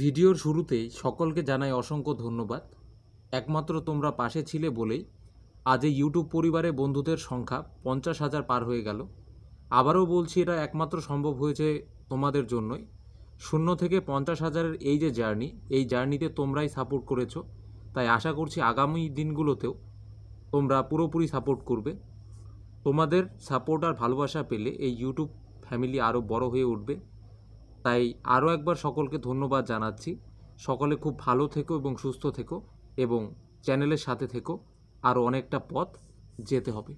ভিডিওর শুরুতেই সকলকে জানাই অসংখ্য ধন্যবাদ একমাত্র তোমরা পাশে ছিলে বলেই আজ এই ইউটিউব পরিবারে বন্ধুদের সংখ্যা পঞ্চাশ হাজার পার হয়ে গেল আবারও বলছি এটা একমাত্র সম্ভব হয়েছে তোমাদের জন্যই শূন্য থেকে পঞ্চাশ হাজারের এই যে জার্নি এই জার্নিতে তোমরাই সাপোর্ট করেছো তাই আশা করছি আগামী দিনগুলোতেও তোমরা পুরোপুরি সাপোর্ট করবে তোমাদের সাপোর্ট আর ভালোবাসা পেলে এই ইউটিউব ফ্যামিলি আরও বড় হয়ে উঠবে তাই আরও একবার সকলকে ধন্যবাদ জানাচ্ছি সকলে খুব ভালো থেকো এবং সুস্থ থেকো এবং চ্যানেলের সাথে থেকো আরও অনেকটা পথ যেতে হবে